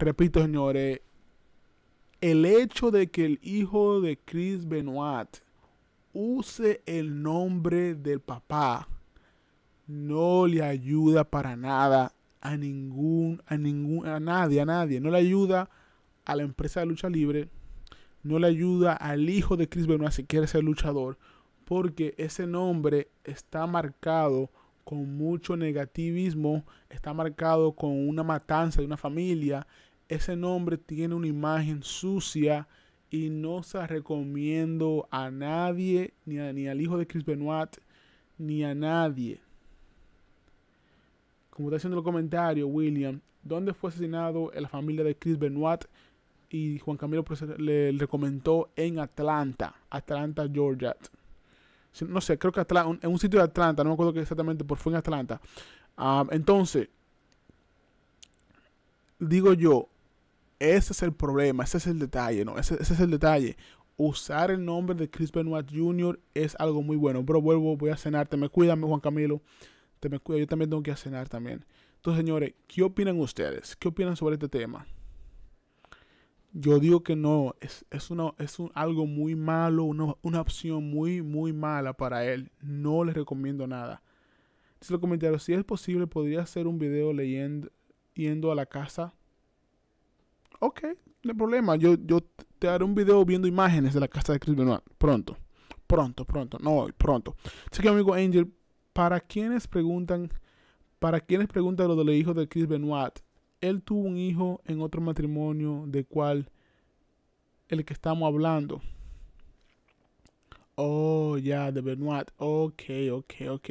Repito, señores, el hecho de que el hijo de Chris Benoit use el nombre del papá no le ayuda para nada a ningún, a ningún, a nadie, a nadie. No le ayuda a la empresa de lucha libre, no le ayuda al hijo de Chris Benoit si quiere ser luchador, porque ese nombre está marcado con mucho negativismo, está marcado con una matanza de una familia, ese nombre tiene una imagen sucia y no se recomiendo a nadie, ni, ni al hijo de Chris Benoit, ni a nadie. Como está haciendo el comentario, William, ¿dónde fue asesinado la familia de Chris Benoit? Y Juan Camilo pues, le, recomendó en Atlanta, Atlanta, Georgia. No sé, creo que en un sitio de Atlanta, no me acuerdo exactamente, pero fue en Atlanta. Ah, entonces, digo yo, ese es el problema, ese es el detalle, ¿no? Ese, es el detalle. Usar el nombre de Chris Benoit Jr. es algo muy bueno. Pero vuelvo, voy a cenar. Te me cuida, Juan Camilo. Te me cuida. Yo también tengo que cenar también. Entonces, señores, ¿qué opinan ustedes? ¿Qué opinan sobre este tema? Yo digo que no, es, es, es un, algo muy malo, una, opción muy, muy mala para él. No les recomiendo nada. Dice los comentarios, si es posible, podría hacer un video leyendo, yendo a la casa ok, no hay problema, yo, yo te haré un video viendo imágenes de la casa de Chris Benoit. Pronto, pronto, pronto, no pronto. Así que amigo Angel, para quienes preguntan, para quienes preguntan lo del los hijos de Chris Benoit, él tuvo un hijo en otro matrimonio de cual el que estamos hablando. Oh, ya, de Benoit. Ok, ok, ok.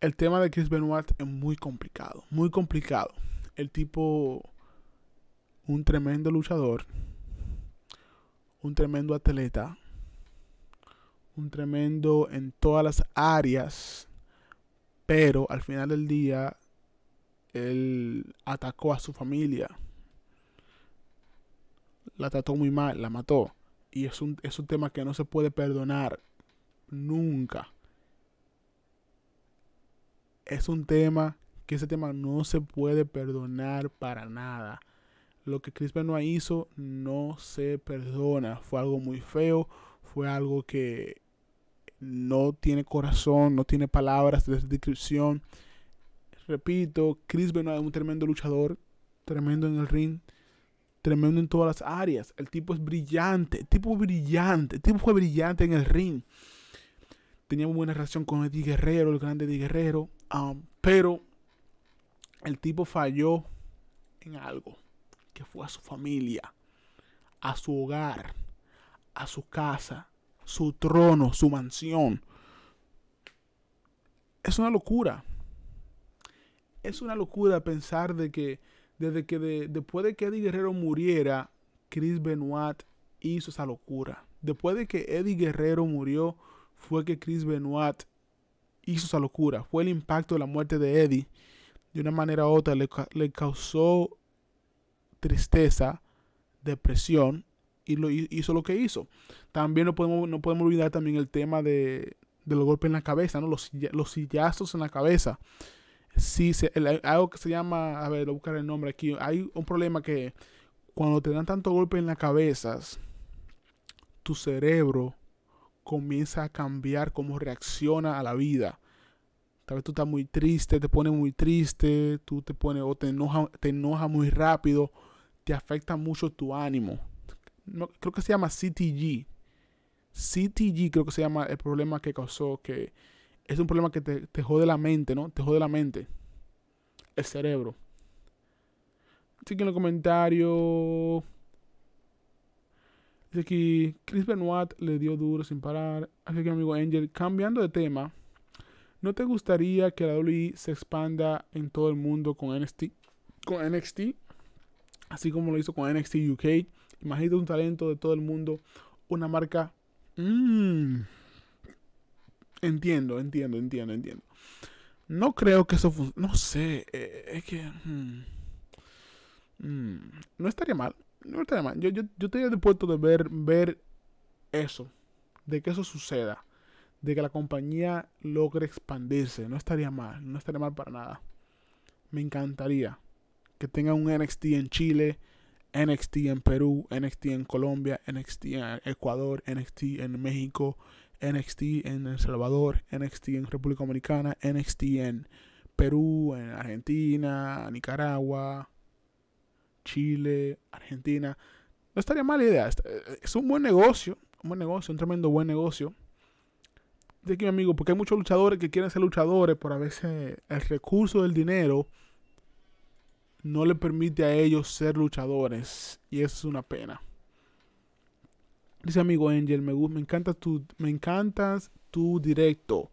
El tema de Chris Benoit es muy complicado, muy complicado. El tipo un tremendo luchador, un tremendo atleta, un tremendo en todas las áreas, pero al final del día él atacó a su familia. La trató muy mal, la mató. Y es un, es un tema que no se puede perdonar nunca. Es un tema que ese tema no se puede perdonar para nada lo que Chris Benoit hizo no se perdona. Fue algo muy feo, fue algo que no tiene corazón, no tiene palabras de descripción. Repito, Chris Benoit es un tremendo luchador, tremendo en el ring, tremendo en todas las áreas. El tipo es brillante, el tipo brillante, el tipo fue brillante en el ring. Tenía muy buena relación con Eddie Guerrero, el grande Eddie Guerrero, um, pero el tipo falló en algo fue a su familia, a su hogar, a su casa, su trono, su mansión. Es una locura. Es una locura pensar de que desde que después de que Eddie Guerrero muriera, Chris Benoit hizo esa locura. Después de que Eddie Guerrero murió, fue que Chris Benoit hizo esa locura. Fue el impacto de la muerte de Eddie. De una manera u otra le causó tristeza, depresión, y lo, hizo lo que hizo. También no podemos, no podemos olvidar también el tema de, de los golpes en la cabeza, ¿no? los, sillazos en la cabeza. Sí, algo que se llama, a ver, voy a buscar el nombre aquí. Hay un problema que cuando te dan tanto golpe en la cabeza, tu cerebro comienza a cambiar cómo reacciona a la vida. Tal vez tú estás muy triste, te pone muy triste, tú te pones o te enoja, te enoja muy rápido te afecta mucho tu ánimo. creo que se llama CTG. CTG creo que se llama el problema que causó, que es un problema que te, te jode la mente, ¿no? Te jode la mente. El cerebro. Así que en los comentarios... Dice aquí, Chris Benoit le dio duro sin parar. Así que, amigo Angel, cambiando de tema, ¿no te gustaría que la WWE se expanda en todo el mundo con NXT? Con NXT así como lo hizo con NXT UK. Imagínate un talento de todo el mundo, una marca... Mm, entiendo, entiendo, entiendo, entiendo. No creo que eso funcione. No sé, eh, es que... Mm, mm, no estaría mal, no estaría mal. Yo, yo, yo estaría dispuesto de ver, ver eso, de que eso suceda de que la compañía logre expandirse. No estaría mal, no estaría mal para nada. Me encantaría que tenga un NXT en Chile, NXT en Perú, NXT en Colombia, NXT en Ecuador, NXT en México, NXT en El Salvador, NXT en República Dominicana, NXT en Perú, en Argentina, Nicaragua, Chile, Argentina. No estaría mala idea. Eh, es un buen negocio, un buen negocio, un tremendo buen negocio. De aquí, mi amigo, porque hay muchos luchadores que quieren ser luchadores, Por a veces el recurso del dinero no le permite a ellos ser luchadores. Y eso es una pena. Dice amigo Angel, me, me, encanta tu, me encantas tu directo,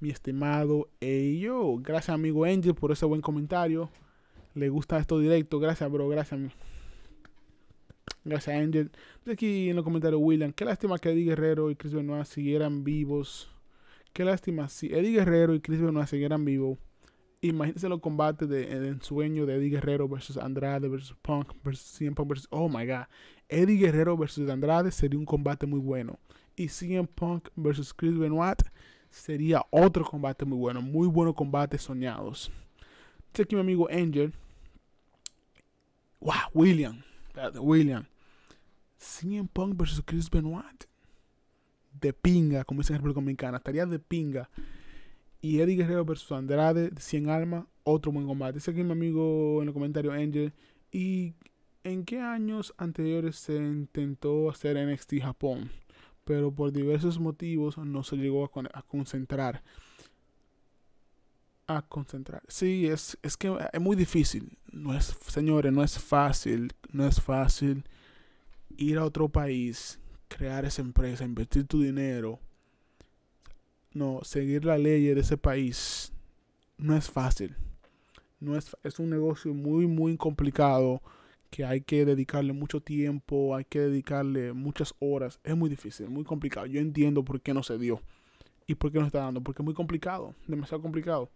mi estimado Ello. Gracias amigo Angel por ese buen comentario. Le gusta esto directo. Gracias, bro. Gracias. a mí. Gracias, Angel. De aquí en los comentarios, William. Qué lástima que Eddie Guerrero y Chris Benoit siguieran vivos. Qué lástima si Eddie Guerrero y Chris Benoit siguieran vivos imagínense los combates eh, de, ensueño de Eddie Guerrero versus Andrade versus Punk versus CM Punk versus oh my god Eddie Guerrero versus Andrade sería un combate muy bueno y CM Punk versus Chris Benoit sería otro combate muy bueno muy buenos combates soñados este aquí mi amigo Angel wow William William CM Punk versus Chris Benoit de pinga como dicen en República Dominicana estaría de pinga y Eddie Guerrero versus Andrade, 100 almas, otro buen combate. Dice aquí mi amigo en el comentario Angel, ¿y en qué años anteriores se intentó hacer NXT Japón? Pero por diversos motivos no se llegó a, concentrar. A concentrar. Sí, es, es que es muy difícil. No es, señores, no es fácil. No es fácil ir a otro país, crear esa empresa, invertir tu dinero no, seguir la ley de ese país no es fácil. No es, un negocio muy, muy complicado que hay que dedicarle mucho tiempo, hay que dedicarle muchas horas. Es muy difícil, muy complicado. Yo entiendo por qué no se dio y por qué no está dando, porque es muy complicado, demasiado complicado.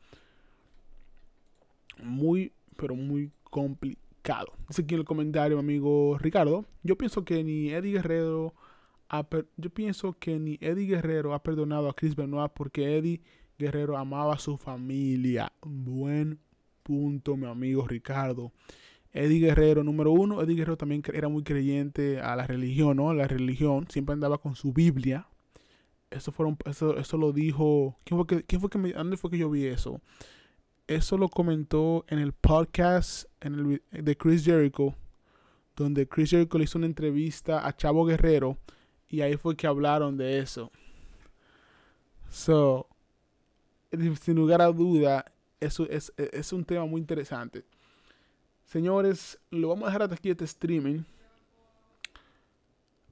Muy, pero muy complicado. Dice aquí en el comentario, amigo Ricardo. Yo pienso que ni Eddie Guerrero Ah, yo pienso que ni Eddie Guerrero ha perdonado a Chris Benoit porque Eddie Guerrero amaba a su familia. Buen punto, mi amigo Ricardo. Eddie Guerrero, número uno, Eddie Guerrero también era muy creyente a la religión, ¿no? La religión, siempre andaba con su Biblia. Eso, eso, lo dijo. ¿quién fue que, ¿Dónde fue que yo vi eso? Eso lo comentó en el podcast de Chris Jericho, donde Chris Jericho le hizo una entrevista a Chavo Guerrero y ahí fue que hablaron de eso. So, sin lugar a duda, eso e, es, un tema muy interesante. Señores, lo vamos a dejar hasta aquí este streaming.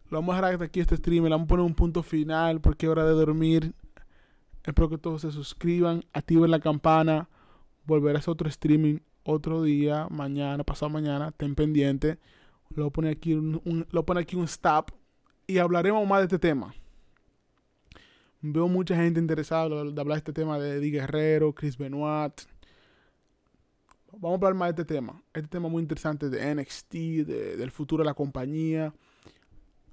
Lo vamos a dejar hasta aquí este streaming. Le vamos a poner un punto final porque es hora de dormir. Espero que todos se suscriban, activen la campana. Volverás a otro streaming otro día, mañana, pasado mañana. Ten pendiente. Lo pone aquí lo pone aquí un stop y hablaremos más de este tema. Veo mucha gente interesada de hablar de este tema de Eddie Guerrero, Chris Benoit. Vamos a hablar más de este tema. Este tema muy interesante de NXT, del futuro de la compañía.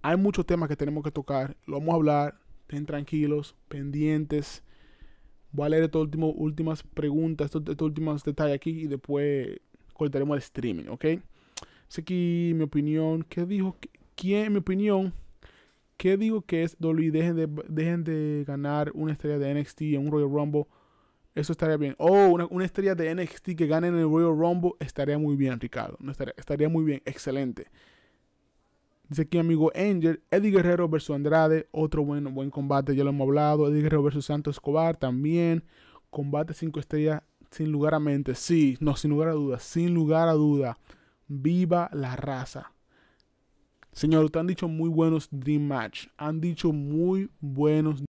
Hay muchos temas que tenemos que tocar. Lo vamos a hablar. Estén tranquilos, pendientes. Voy a leer estas últimas preguntas, estos, últimos detalles aquí y después cortaremos el streaming, ¿ok? Así que mi opinión, ¿qué dijo? ¿Quién, mi opinión, ¿Qué digo que es Dolly, Dejen de, dejen de ganar una estrella de NXT en un Royal Rumble. Eso estaría bien. Oh, una, estrella de NXT que gane en el Royal Rumble estaría muy bien, Ricardo. estaría, muy bien, excelente. Dice aquí amigo Angel, Eddie Guerrero versus Andrade, otro buen, buen combate, ya lo hemos hablado. Eddie Guerrero versus Santos Escobar también. Combate 5 estrellas, sin lugar a mente. Sí, no, sin lugar a duda, sin lugar a duda. Viva la raza. Señor, te han dicho muy buenos Dream Match. Han dicho muy buenos